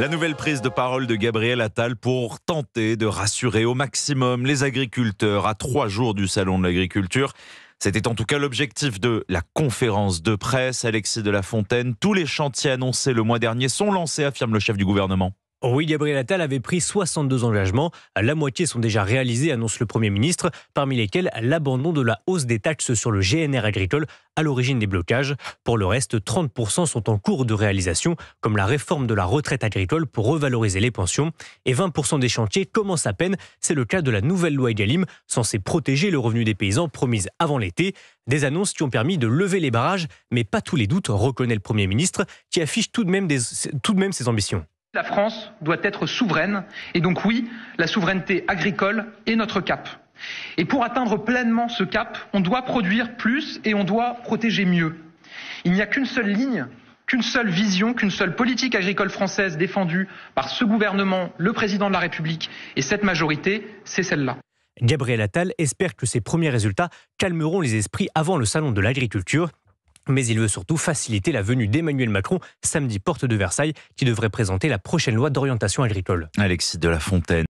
La nouvelle prise de parole de Gabriel Attal pour tenter de rassurer au maximum les agriculteurs à trois jours du Salon de l'agriculture. C'était en tout cas l'objectif de la conférence de presse. Alexis de la Fontaine, tous les chantiers annoncés le mois dernier sont lancés, affirme le chef du gouvernement. Oui, Gabriel Attal avait pris 62 engagements. La moitié sont déjà réalisés, annonce le Premier ministre, parmi lesquels l'abandon de la hausse des taxes sur le GNR agricole à l'origine des blocages. Pour le reste, 30% sont en cours de réalisation, comme la réforme de la retraite agricole pour revaloriser les pensions. Et 20% des chantiers commencent à peine. C'est le cas de la nouvelle loi Egalim, censée protéger le revenu des paysans promise avant l'été. Des annonces qui ont permis de lever les barrages, mais pas tous les doutes, reconnaît le Premier ministre, qui affiche tout de même, tout de même ses ambitions. La France doit être souveraine, et donc oui, la souveraineté agricole est notre cap. Et pour atteindre pleinement ce cap, on doit produire plus et on doit protéger mieux. Il n'y a qu'une seule ligne, qu'une seule vision, qu'une seule politique agricole française défendue par ce gouvernement, le président de la République et cette majorité, c'est celle-là. Gabriel Attal espère que ces premiers résultats calmeront les esprits avant le salon de l'agriculture mais il veut surtout faciliter la venue d'Emmanuel Macron samedi porte de Versailles, qui devrait présenter la prochaine loi d'orientation agricole. Alexis de la Fontaine.